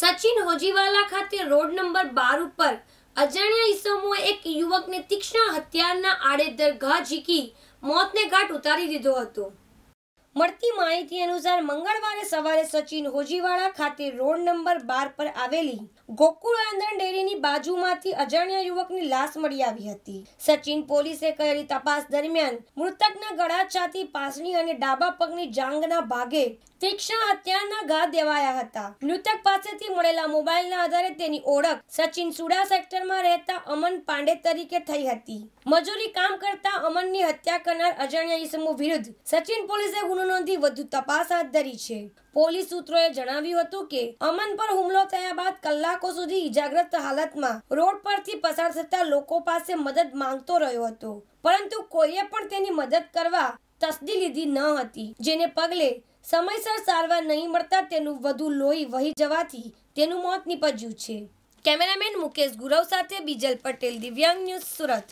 સચિન હોજીવાલા ખાતે road number બાર ઉપર અજાણ્યા ઈસમો એક યુવકને તીક્ષ્ણ હત્યાના આડેધર ઘા ઝીકી મોતને ઘાટ ઉતારી દીધો હતો મળતી માહિતી અનુસાર મંગળવારે સવારે સચિન હોજીવાળા ખાતે રોડ નંબર બાર પર આવેલી ગોકુળ આંદણ ડેરીની બાજુમાંથી અજાણ્યા યુવકની લાશ મળી આવી હતી સચિન પોલીસે કરેલી તપાસ દરમિયાન મૃતકના ગળા છાતી પાસણી અને ડાબા પગની જાંગના ભાગે તીક્ષ્ણ હત્યાના ઘા દેવાયા હતા મૃતક પાસેથી મળેલા મોબાઈલના આધારે તેની ઓળખ સચિન સુડા સેક્ટરમાં રહેતા અમન પાંડે તરીકે થઈ હતી મજૂરી કામ કરતા અમનની હત્યા કરનાર અજાણ્યા ઇસમો વિરુદ્ધ સચિન પોલીસે ગુનો નોંધી વધુ તપાસ હાથ ધરી છે પોલીસ સૂત્રોએ જણાવ્યું હતું કે અમન પર હુમલો થયા બાદ કલાકો સુધી ઇજાગ્રસ્ત હાલતમાં રોડ પરથી પસાર થતા લોકો પાસે મદદ માંગતો રહ્યો હતો પરંતુ કોઈએ પણ તેની મદદ કરવા તસ્દી લીધી ન હતી જેને પગલે સમયસર સારવાર નહીં મળતા તેનું વધુ લોહી વહી જવાથી તેનું મોત નીપજ્યું છે કેમેરામેન મુકેશ ગુરવ સાથે બીજલ પટેલ દિવ્યાંગ ન્યૂઝ સુરત